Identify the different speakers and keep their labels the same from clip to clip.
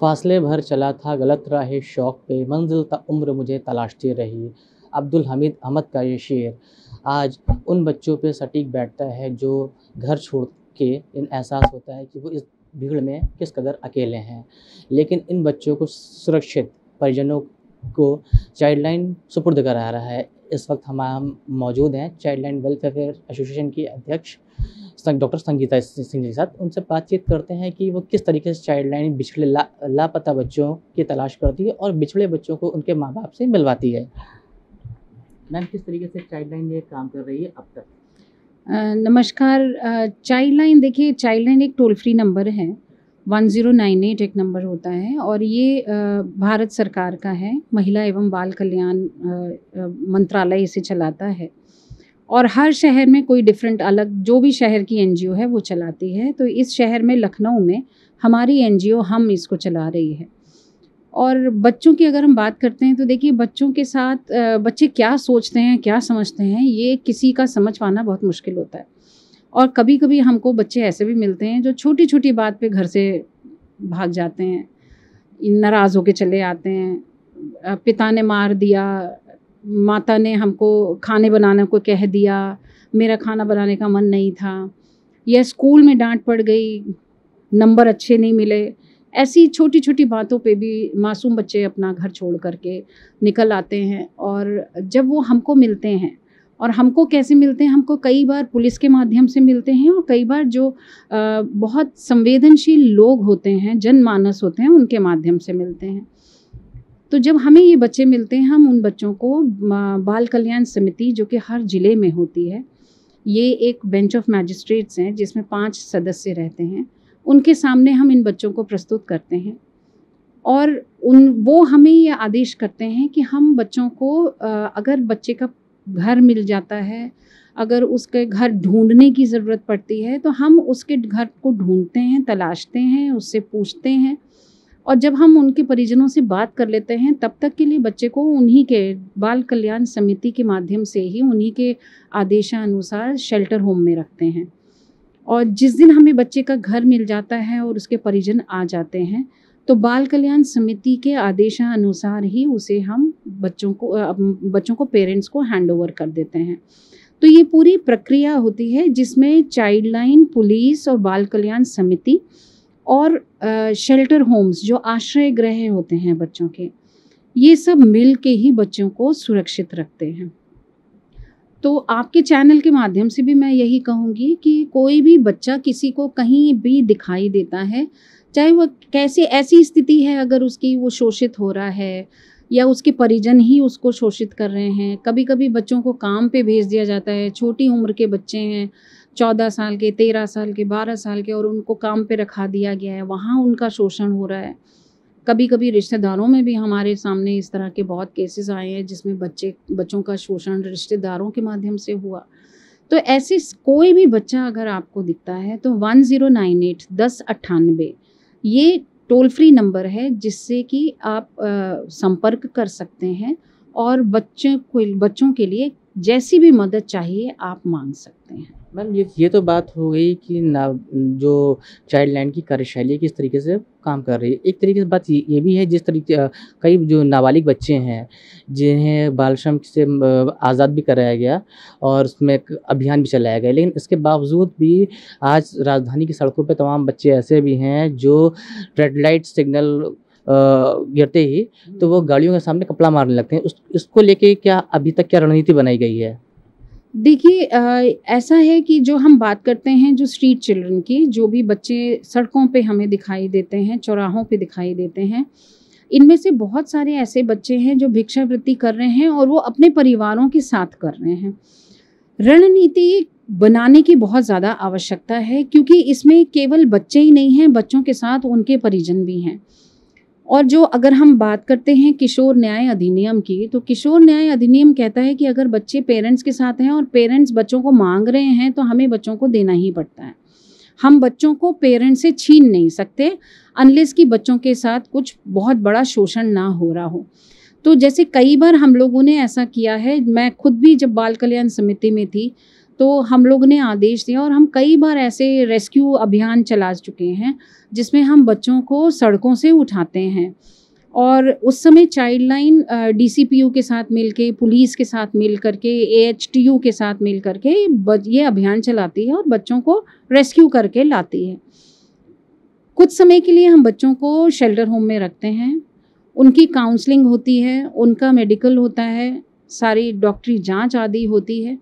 Speaker 1: फासले भर चला था गलत राह शौक पे मंजिल ता उम्र मुझे तलाशती रही अब्दुल हमीद अहमद का ये शेर आज उन बच्चों पे सटीक बैठता है जो घर छोड़ के इन एहसास होता है कि वो इस भीड़ में किस कदर अकेले हैं लेकिन इन बच्चों को सुरक्षित परिजनों को चाइल्ड लाइन सुपुर्द करा रहा है इस वक्त हम मौजूद हैं चाइल्ड लाइन वेलफेयर एसोसिएशन की अध्यक्ष डॉक्टर संगीता सिंह के साथ उनसे बातचीत करते हैं कि वो किस तरीके से चाइल्ड लाइन बिछड़े ला, लापता बच्चों की तलाश करती है और बिछड़े बच्चों को उनके माँ बाप से मिलवाती है मैम किस तरीके से चाइल्ड लाइन ये काम कर रही है अब तक
Speaker 2: नमस्कार चाइल्ड लाइन देखिए चाइल्ड लाइन एक टोल फ्री नंबर है 1098 एक नंबर होता है और ये भारत सरकार का है महिला एवं बाल कल्याण मंत्रालय इसे चलाता है और हर शहर में कोई डिफरेंट अलग जो भी शहर की एन है वो चलाती है तो इस शहर में लखनऊ में हमारी एन हम इसको चला रही है और बच्चों की अगर हम बात करते हैं तो देखिए बच्चों के साथ बच्चे क्या सोचते हैं क्या समझते हैं ये किसी का समझ पाना बहुत मुश्किल होता है और कभी कभी हमको बच्चे ऐसे भी मिलते हैं जो छोटी छोटी बात पे घर से भाग जाते हैं नाराज़ होके चले आते हैं पिता ने मार दिया माता ने हमको खाने बनाने को कह दिया मेरा खाना बनाने का मन नहीं था या स्कूल में डांट पड़ गई नंबर अच्छे नहीं मिले ऐसी छोटी छोटी बातों पे भी मासूम बच्चे अपना घर छोड़ करके निकल आते हैं और जब वो हमको मिलते हैं और हमको कैसे मिलते हैं हमको कई बार पुलिस के माध्यम से मिलते हैं और कई बार जो बहुत संवेदनशील लोग होते हैं जनमानस होते हैं उनके माध्यम से मिलते हैं तो जब हमें ये बच्चे मिलते हैं हम उन बच्चों को बाल कल्याण समिति जो कि हर ज़िले में होती है ये एक बेंच ऑफ मैजिस्ट्रेट्स हैं जिसमें पाँच सदस्य रहते हैं उनके सामने हम इन बच्चों को प्रस्तुत करते हैं और उन वो हमें ये आदेश करते हैं कि हम बच्चों को अगर बच्चे का घर मिल जाता है अगर उसके घर ढूंढने की ज़रूरत पड़ती है तो हम उसके घर को ढूंढते हैं तलाशते हैं उससे पूछते हैं और जब हम उनके परिजनों से बात कर लेते हैं तब तक के लिए बच्चे को उन्हीं के बाल कल्याण समिति के माध्यम से ही उन्हीं के आदेशानुसार शेल्टर होम में रखते हैं और जिस दिन हमें बच्चे का घर मिल जाता है और उसके परिजन आ जाते हैं तो बाल कल्याण समिति के आदेशानुसार ही उसे हम बच्चों को बच्चों को पेरेंट्स को हैंड ओवर कर देते हैं तो ये पूरी प्रक्रिया होती है जिसमें चाइल्ड लाइन पुलिस और बाल कल्याण समिति और शेल्टर होम्स जो आश्रय गृह होते हैं बच्चों के ये सब मिल के ही बच्चों को सुरक्षित रखते हैं तो आपके चैनल के माध्यम से भी मैं यही कहूँगी कि कोई भी बच्चा किसी को कहीं भी दिखाई देता है चाहे वो कैसे ऐसी स्थिति है अगर उसकी वो शोषित हो रहा है या उसके परिजन ही उसको शोषित कर रहे हैं कभी कभी बच्चों को काम पे भेज दिया जाता है छोटी उम्र के बच्चे हैं चौदह साल के तेरह साल के बारह साल के और उनको काम पे रखा दिया गया है वहाँ उनका शोषण हो रहा है कभी कभी रिश्तेदारों में भी हमारे सामने इस तरह के बहुत केसेस आए हैं जिसमें बच्चे बच्चों का शोषण रिश्तेदारों के माध्यम से हुआ तो ऐसे कोई भी बच्चा अगर आपको दिखता है तो वन ज़ीरो नाइन एट दस अट्ठानबे ये टोल फ्री नंबर है जिससे कि आप संपर्क कर सकते हैं और बच्चे को बच्चों के लिए जैसी भी मदद चाहिए आप मांग सकते हैं
Speaker 1: मैम ये ये तो बात हो गई कि ना जो चाइल्ड लाइन की कार्यशैली किस तरीके से काम कर रही है एक तरीके से बात ये, ये भी है जिस तरीके कई जो नाबालिग बच्चे हैं जिन्हें बाल श्रम से आज़ाद भी कराया गया और उसमें एक अभियान भी चलाया गया लेकिन इसके बावजूद भी आज राजधानी की सड़कों पर तमाम बच्चे ऐसे भी हैं जो रेड लाइट सिग्नल गिरते ही तो वो गाड़ियों के सामने कपड़ा मारने लगते हैं उस उसको लेके क्या अभी तक क्या रणनीति बनाई गई है
Speaker 2: देखिए ऐसा है कि जो हम बात करते हैं जो स्ट्रीट चिल्ड्रन की जो भी बच्चे सड़कों पे हमें दिखाई देते हैं चौराहों पे दिखाई देते हैं इनमें से बहुत सारे ऐसे बच्चे हैं जो भिक्षावृत्ति कर रहे हैं और वो अपने परिवारों के साथ कर रहे हैं रणनीति बनाने की बहुत ज़्यादा आवश्यकता है क्योंकि इसमें केवल बच्चे ही नहीं हैं बच्चों के साथ उनके परिजन भी हैं और जो अगर हम बात करते हैं किशोर न्याय अधिनियम की तो किशोर न्याय अधिनियम कहता है कि अगर बच्चे पेरेंट्स के साथ हैं और पेरेंट्स बच्चों को मांग रहे हैं तो हमें बच्चों को देना ही पड़ता है हम बच्चों को पेरेंट्स से छीन नहीं सकते अनलेस कि बच्चों के साथ कुछ बहुत बड़ा शोषण ना हो रहा हो तो जैसे कई बार हम लोगों ने ऐसा किया है मैं खुद भी जब बाल कल्याण समिति में थी तो हम लोग ने आदेश दिया और हम कई बार ऐसे रेस्क्यू अभियान चला चुके हैं जिसमें हम बच्चों को सड़कों से उठाते हैं और उस समय चाइल्ड लाइन डी के साथ मिल के पुलिस के साथ मिल करके ए के साथ मिल करके ये अभियान चलाती है और बच्चों को रेस्क्यू करके लाती है कुछ समय के लिए हम बच्चों को शेल्टर होम में रखते हैं उनकी काउंसलिंग होती है उनका मेडिकल होता है सारी डॉक्टरी जांच आदि होती है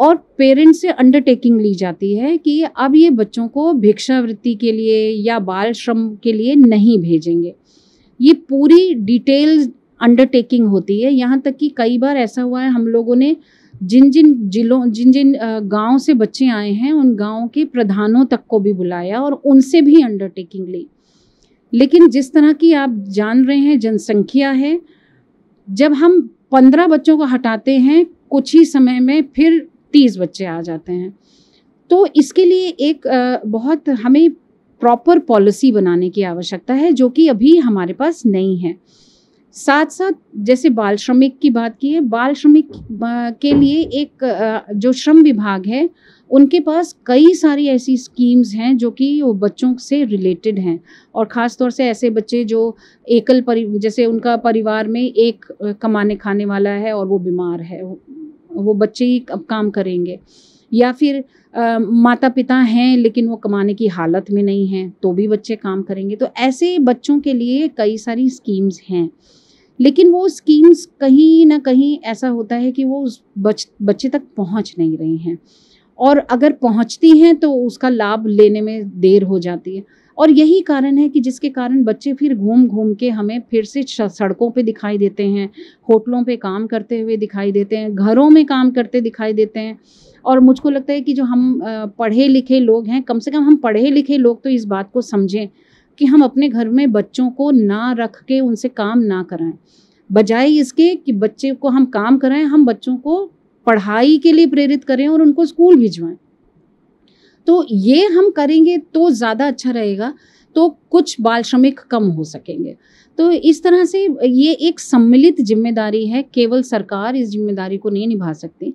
Speaker 2: और पेरेंट्स से अंडरटेकिंग ली जाती है कि अब ये बच्चों को भिक्षावृत्ति के लिए या बाल श्रम के लिए नहीं भेजेंगे ये पूरी डिटेल अंडरटेकिंग होती है यहाँ तक कि कई बार ऐसा हुआ है हम लोगों ने जिन जिन जिलों जिन जिन गांव से बच्चे आए हैं उन गांव के प्रधानों तक को भी बुलाया और उनसे भी अंडरटेकिंग ली लेकिन जिस तरह की आप जान रहे हैं जनसंख्या है जब हम पंद्रह बच्चों को हटाते हैं कुछ ही समय में फिर तीस बच्चे आ जाते हैं तो इसके लिए एक बहुत हमें प्रॉपर पॉलिसी बनाने की आवश्यकता है जो कि अभी हमारे पास नहीं है साथ साथ जैसे बाल श्रमिक की बात की है बाल श्रमिक के लिए एक जो श्रम विभाग है उनके पास कई सारी ऐसी स्कीम्स हैं जो कि वो बच्चों से रिलेटेड हैं और ख़ास तौर से ऐसे बच्चे जो एकल परि जैसे उनका परिवार में एक कमाने खाने वाला है और वो बीमार है वो बच्चे ही काम करेंगे या फिर आ, माता पिता हैं लेकिन वो कमाने की हालत में नहीं हैं तो भी बच्चे काम करेंगे तो ऐसे बच्चों के लिए कई सारी स्कीम्स हैं लेकिन वो स्कीम्स कहीं ना कहीं ऐसा होता है कि वो उस बच बच्चे तक पहुंच नहीं रहे हैं और अगर पहुंचती हैं तो उसका लाभ लेने में देर हो जाती है और यही कारण है कि जिसके कारण बच्चे फिर घूम घूम के हमें फिर से सड़कों पे दिखाई देते हैं होटलों पे काम करते हुए दिखाई देते हैं घरों में काम करते दिखाई देते हैं और मुझको लगता है कि जो हम पढ़े लिखे लोग हैं कम से कम हम पढ़े लिखे लोग तो इस बात को समझें कि हम अपने घर में बच्चों को ना रख के उनसे काम ना कराएं बजाय इसके कि बच्चे को हम काम कराएं हम बच्चों को पढ़ाई के लिए प्रेरित करें और उनको स्कूल भिजवाएं तो ये हम करेंगे तो ज़्यादा अच्छा रहेगा तो कुछ बाल श्रमिक कम हो सकेंगे तो इस तरह से ये एक सम्मिलित जिम्मेदारी है केवल सरकार इस जिम्मेदारी को नहीं निभा सकती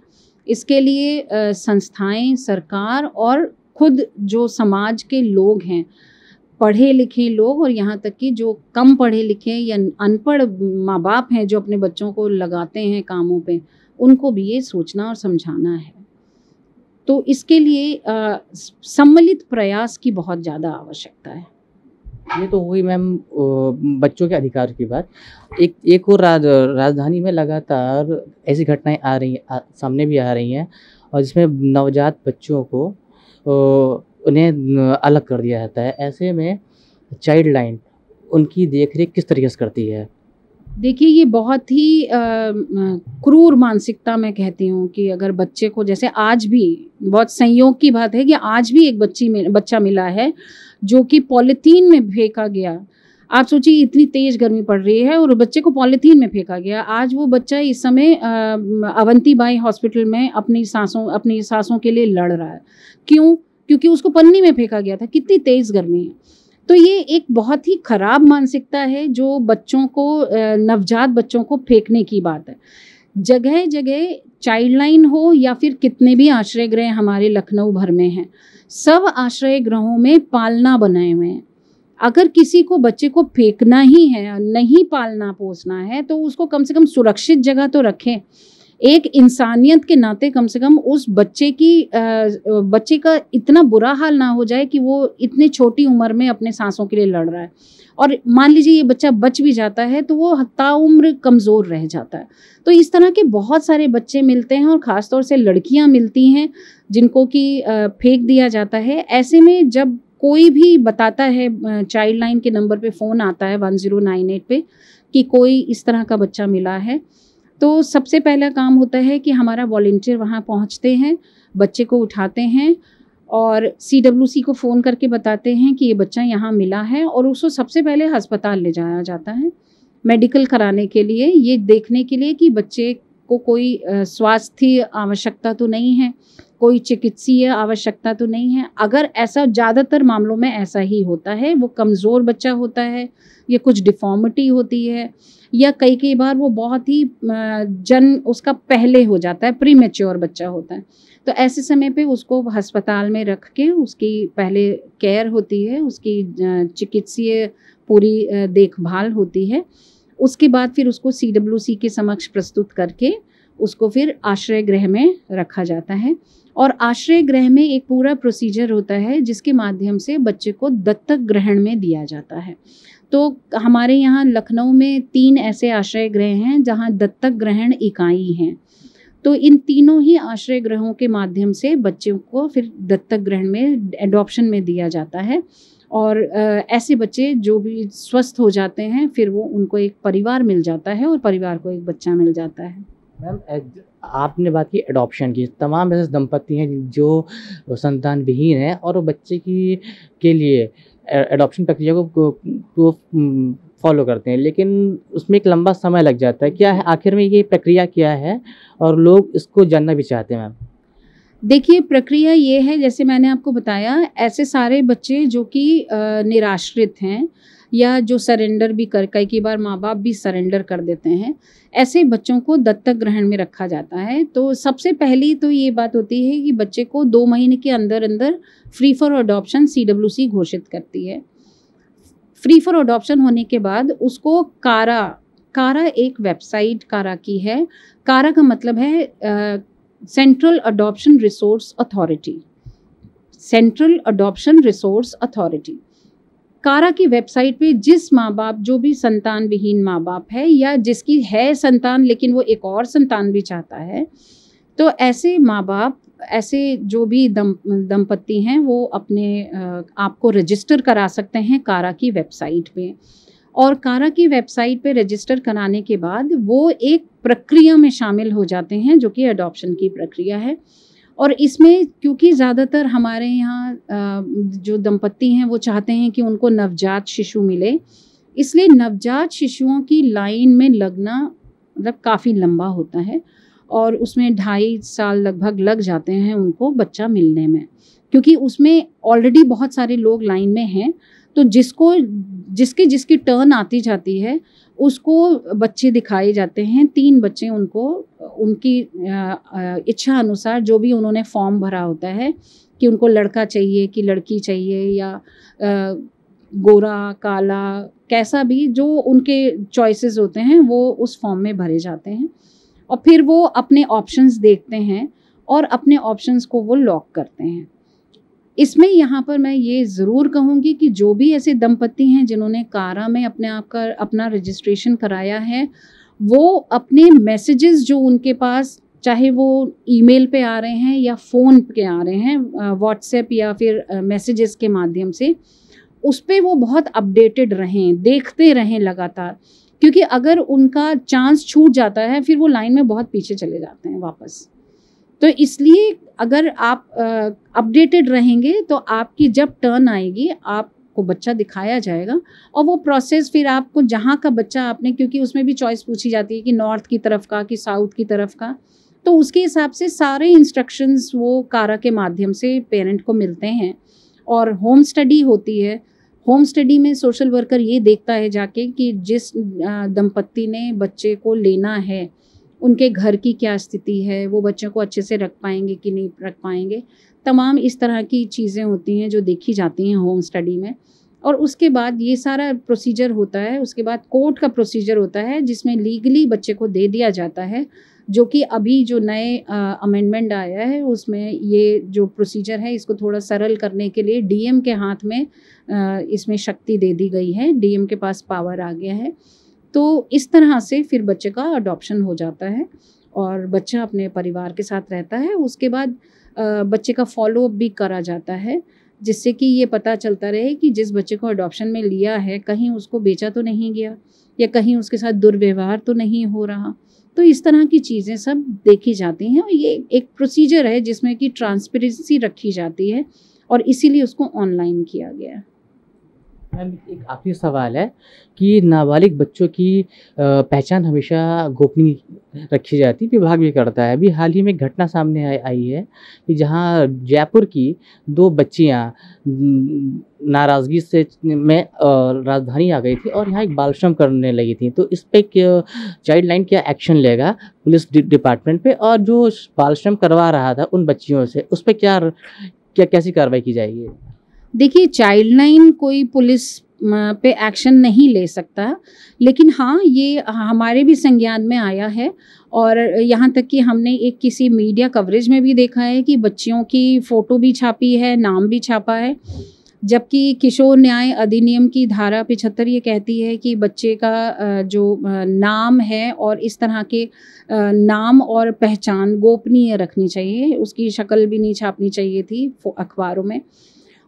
Speaker 2: इसके लिए संस्थाएं सरकार और खुद जो समाज के लोग हैं पढ़े लिखे लोग और यहाँ तक कि जो कम पढ़े लिखे या अनपढ़ माँ बाप हैं जो अपने बच्चों को लगाते हैं कामों पे उनको भी ये सोचना और समझाना है तो इसके लिए सम्मिलित प्रयास की बहुत ज़्यादा आवश्यकता है
Speaker 1: ये तो हुई मैम बच्चों के अधिकार की बात एक एक और राज, राजधानी में लगातार ऐसी घटनाएं आ रही आ, सामने भी आ रही हैं और जिसमें नवजात बच्चों को उन्हें अलग कर दिया जाता है ऐसे में चाइल्ड लाइन उनकी देख रेख किस तरीके से करती है
Speaker 2: देखिए ये बहुत ही आ, क्रूर मानसिकता मैं कहती हूँ कि अगर बच्चे को जैसे आज भी बहुत संयोग की बात है कि आज भी एक बच्ची में बच्चा मिला है जो कि पॉलीथीन में फेंका गया आप सोचिए इतनी तेज गर्मी पड़ रही है और बच्चे को पॉलीथीन में फेंका गया आज वो बच्चा इस समय अवंती बाई हॉस्पिटल में अपनी सांसों अपनी सांसों के लिए लड़ रहा है क्यों क्योंकि उसको पन्नी में फेंका गया था कितनी तेज गर्मी है तो ये एक बहुत ही ख़राब मानसिकता है जो बच्चों को नवजात बच्चों को फेंकने की बात है जगह जगह चाइल्ड लाइन हो या फिर कितने भी आश्रय गृह हमारे लखनऊ भर में हैं सब आश्रय गृहों में पालना बनाए हुए हैं अगर किसी को बच्चे को फेंकना ही है नहीं पालना पोसना है तो उसको कम से कम सुरक्षित जगह तो रखें एक इंसानियत के नाते कम से कम उस बच्चे की बच्चे का इतना बुरा हाल ना हो जाए कि वो इतने छोटी उम्र में अपने सांसों के लिए लड़ रहा है और मान लीजिए ये बच्चा बच भी जाता है तो वो ताउम्र कमज़ोर रह जाता है तो इस तरह के बहुत सारे बच्चे मिलते हैं और ख़ासतौर से लड़कियां मिलती हैं जिनको कि फेंक दिया जाता है ऐसे में जब कोई भी बताता है चाइल्ड लाइन के नंबर पे फ़ोन आता है वन ज़ीरो नाइन एट पर कि कोई इस तरह का बच्चा मिला है तो सबसे पहला काम होता है कि हमारा वॉल्टियर वहाँ पहुँचते हैं बच्चे को उठाते हैं और सी डब्ल्यू सी को फ़ोन करके बताते हैं कि ये बच्चा यहाँ मिला है और उसको सबसे पहले अस्पताल ले जाया जाता है मेडिकल कराने के लिए ये देखने के लिए कि बच्चे को कोई स्वास्थ्य आवश्यकता तो नहीं है कोई चिकित्सीय आवश्यकता तो नहीं है अगर ऐसा ज़्यादातर मामलों में ऐसा ही होता है वो कमज़ोर बच्चा होता है या कुछ डिफॉर्मिटी होती है या कई कई बार वो बहुत ही जन उसका पहले हो जाता है प्री मेच्योर बच्चा होता है तो ऐसे समय पे उसको अस्पताल में रख के उसकी पहले केयर होती है उसकी चिकित्सीय पूरी देखभाल होती है उसके बाद फिर उसको सी के समक्ष प्रस्तुत करके उसको फिर आश्रय गृह में रखा जाता है और आश्रय गृह में एक पूरा प्रोसीजर होता है जिसके माध्यम से बच्चे को दत्तक ग्रहण में दिया जाता है तो हमारे यहाँ लखनऊ में तीन ऐसे आश्रय गृह हैं जहाँ दत्तक ग्रहण इकाई हैं तो इन तीनों ही आश्रय ग्रहों के माध्यम से बच्चों को फिर दत्तक ग्रहण में एडॉप्शन में दिया जाता है और ऐसे बच्चे जो भी स्वस्थ हो जाते हैं फिर वो उनको एक परिवार मिल जाता है और परिवार को एक बच्चा मिल जाता है
Speaker 1: मैम आपने बात की एडॉप्शन की तमाम ऐसे दंपत्ति हैं जो संतान विहीन हैं और वो बच्चे की के लिए एडॉप्शन प्रक्रिया को, को, को फॉलो करते हैं लेकिन उसमें एक लंबा समय लग जाता है क्या है आखिर में ये प्रक्रिया क्या है और लोग इसको जानना भी चाहते हैं मैम
Speaker 2: देखिए प्रक्रिया ये है जैसे मैंने आपको बताया ऐसे सारे बच्चे जो कि निराश्रित हैं या जो सरेंडर भी कर कई कई बार माँ बाप भी सरेंडर कर देते हैं ऐसे बच्चों को दत्तक ग्रहण में रखा जाता है तो सबसे पहली तो ये बात होती है कि बच्चे को दो महीने के अंदर अंदर free for adoption C W C घोषित करती है फ्री फॉर अडॉप्शन होने के बाद उसको कारा कारा एक वेबसाइट कारा की है कारा का मतलब है central adoption resource authority central adoption resource authority CARA की वेबसाइट पे जिस माँ बाप जो भी संतान विहीन माँ बाप है या जिसकी है संतान लेकिन वो एक और संतान भी चाहता है तो ऐसे माँ बाप ऐसे जो भी दम दंपत्ति हैं वो अपने आप को रजिस्टर करा सकते हैं कारा की वेबसाइट पे और कारा की वेबसाइट पे रजिस्टर कराने के बाद वो एक प्रक्रिया में शामिल हो जाते हैं जो कि अडॉप्शन की प्रक्रिया है और इसमें क्योंकि ज़्यादातर हमारे यहाँ जो दंपत्ति हैं वो चाहते हैं कि उनको नवजात शिशु मिले इसलिए नवजात शिशुओं की लाइन में लगना मतलब काफ़ी लंबा होता है और उसमें ढाई साल लगभग लग जाते हैं उनको बच्चा मिलने में क्योंकि उसमें ऑलरेडी बहुत सारे लोग लाइन में हैं तो जिसको जिसके जिसकी टर्न आती जाती है उसको बच्चे दिखाए जाते हैं तीन बच्चे उनको उनकी इच्छा अनुसार जो भी उन्होंने फॉर्म भरा होता है कि उनको लड़का चाहिए कि लड़की चाहिए या गोरा काला कैसा भी जो उनके चॉइसेस होते हैं वो उस फॉर्म में भरे जाते हैं और फिर वो अपने ऑप्शंस देखते हैं और अपने ऑप्शंस को वो लॉक करते हैं इसमें यहाँ पर मैं ये ज़रूर कहूँगी कि जो भी ऐसे दंपति हैं जिन्होंने कारा में अपने आप का अपना रजिस्ट्रेशन कराया है वो अपने मैसेजेस जो उनके पास चाहे वो ईमेल पे आ रहे हैं या फ़ोन पे आ रहे हैं व्हाट्सएप या फिर मैसेजेस के माध्यम से उस पर वो बहुत अपडेटेड रहें देखते रहें लगातार क्योंकि अगर उनका चांस छूट जाता है फिर वो लाइन में बहुत पीछे चले जाते हैं वापस तो इसलिए अगर आप अपडेटेड रहेंगे तो आपकी जब टर्न आएगी आप आपको बच्चा दिखाया जाएगा और वो प्रोसेस फिर आपको जहाँ का बच्चा आपने क्योंकि उसमें भी चॉइस पूछी जाती है कि नॉर्थ की तरफ का कि साउथ की तरफ का तो उसके हिसाब से सारे इंस्ट्रक्शंस वो कारा के माध्यम से पेरेंट को मिलते हैं और होम स्टडी होती है होम स्टडी में सोशल वर्कर ये देखता है जाके कि जिस दंपत्ति ने बच्चे को लेना है उनके घर की क्या स्थिति है वो बच्चों को अच्छे से रख पाएंगे कि नहीं रख पाएंगे तमाम इस तरह की चीज़ें होती हैं जो देखी जाती हैं होम स्टडी में और उसके बाद ये सारा प्रोसीजर होता है उसके बाद कोर्ट का प्रोसीजर होता है जिसमें लीगली बच्चे को दे दिया जाता है जो कि अभी जो नए अमेंडमेंट आया है उसमें ये जो प्रोसीजर है इसको थोड़ा सरल करने के लिए डीएम के हाथ में आ, इसमें शक्ति दे दी गई है डीएम के पास पावर आ गया है तो इस तरह से फिर बच्चे का अडॉप्शन हो जाता है और बच्चा अपने परिवार के साथ रहता है उसके बाद आ, बच्चे का फॉलोअप भी करा जाता है जिससे कि ये पता चलता रहे कि जिस बच्चे को अडॉप्शन में लिया है कहीं उसको बेचा तो नहीं गया या कहीं उसके साथ दुर्व्यवहार तो नहीं हो रहा तो इस तरह की चीज़ें सब देखी जाती हैं और ये एक प्रोसीजर है जिसमें कि ट्रांसपेरेंसी रखी जाती है और इसीलिए उसको ऑनलाइन किया गया है
Speaker 1: मैम एक आखिरी सवाल है कि नाबालिग बच्चों की पहचान हमेशा गोपनीय रखी जाती विभाग भी करता है अभी हाल ही में घटना सामने आ, आई है कि जहां जयपुर की दो बच्चियां नाराज़गी से में राजधानी आ गई थी और यहाँ एक बालश्रम करने लगी थी तो इस पर चाइल्ड लाइन क्या एक्शन लेगा पुलिस डिपार्टमेंट पे और जो बालश्रम करवा रहा था उन बच्चियों से उस पर क्या क्या कैसी कार्रवाई की जाएगी
Speaker 2: देखिए चाइल्ड लाइन कोई पुलिस पे एक्शन नहीं ले सकता लेकिन हाँ ये हमारे भी संज्ञान में आया है और यहाँ तक कि हमने एक किसी मीडिया कवरेज में भी देखा है कि बच्चियों की फ़ोटो भी छापी है नाम भी छापा है जबकि किशोर न्याय अधिनियम की धारा पिछहत्तर ये कहती है कि बच्चे का जो नाम है और इस तरह के नाम और पहचान गोपनीय रखनी चाहिए उसकी शक्ल भी नहीं छापनी चाहिए थी अखबारों में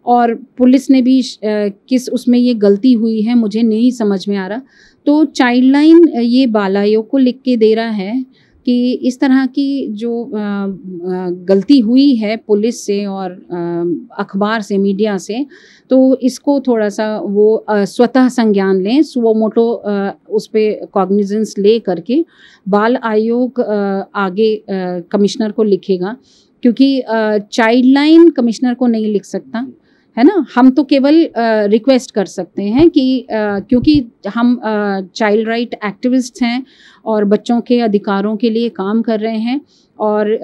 Speaker 2: और पुलिस ने भी किस उसमें ये गलती हुई है मुझे नहीं समझ में आ रहा तो चाइल्ड लाइन ये बालायों को लिख के दे रहा है कि इस तरह की जो गलती हुई है पुलिस से और अखबार से मीडिया से तो इसको थोड़ा सा वो स्वतः संज्ञान लें सुबह मोटो उस पर कॉग्निजेंस ले करके बाल आयोग आगे कमिश्नर को लिखेगा क्योंकि चाइल्ड लाइन कमिश्नर को नहीं लिख सकता है ना हम तो केवल रिक्वेस्ट कर सकते हैं कि क्योंकि हम चाइल्ड राइट एक्टिविस्ट हैं और बच्चों के अधिकारों के लिए काम कर रहे हैं और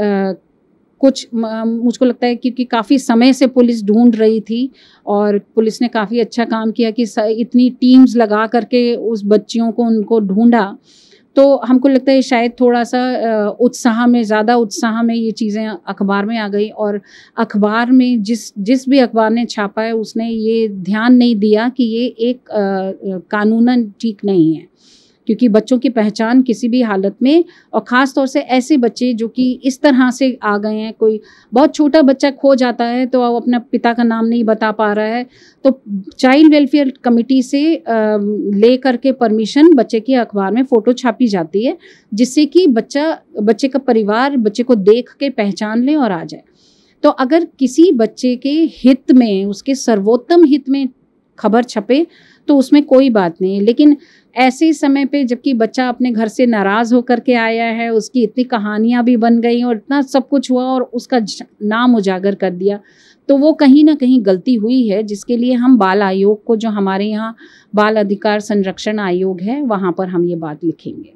Speaker 2: कुछ मुझको लगता है क्योंकि काफ़ी समय से पुलिस ढूंढ रही थी और पुलिस ने काफ़ी अच्छा काम किया कि इतनी टीम्स लगा करके उस बच्चियों को उनको ढूंढा तो हमको लगता है शायद थोड़ा सा उत्साह में ज़्यादा उत्साह में ये चीज़ें अखबार में आ गई और अखबार में जिस जिस भी अखबार ने छापा है उसने ये ध्यान नहीं दिया कि ये एक कानूनन ठीक नहीं है क्योंकि बच्चों की पहचान किसी भी हालत में और ख़ास तौर से ऐसे बच्चे जो कि इस तरह से आ गए हैं कोई बहुत छोटा बच्चा खो जाता है तो वो अपना पिता का नाम नहीं बता पा रहा है तो चाइल्ड वेलफेयर कमेटी से ले करके परमिशन बच्चे के अखबार में फ़ोटो छापी जाती है जिससे कि बच्चा बच्चे का परिवार बच्चे को देख के पहचान लें और आ जाए तो अगर किसी बच्चे के हित में उसके सर्वोत्तम हित में खबर छपे तो उसमें कोई बात नहीं है लेकिन ऐसे ही समय पे जबकि बच्चा अपने घर से नाराज़ होकर के आया है उसकी इतनी कहानियाँ भी बन गई और इतना सब कुछ हुआ और उसका नाम उजागर कर दिया तो वो कहीं ना कहीं गलती हुई है जिसके लिए हम बाल आयोग को जो हमारे यहाँ बाल अधिकार संरक्षण आयोग है वहाँ पर हम ये बात लिखेंगे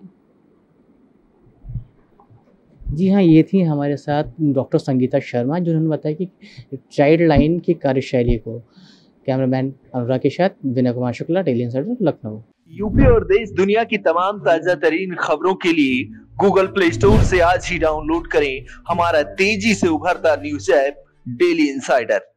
Speaker 1: जी हाँ ये थी हमारे साथ डॉक्टर संगीता शर्मा जिन्होंने बताया कि चाइल्ड लाइन की कार्यशैली को कैमरामैन अनुराग के साथ Vinay Kumar Shukla daily insider Lucknow
Speaker 2: UP और देश दुनिया की तमाम ताजा तरीन खबरों के लिए गूगल प्ले स्टोर से आज
Speaker 1: ही डाउनलोड करें हमारा तेजी से उभरता न्यूज ऐप डेली इंसाइडर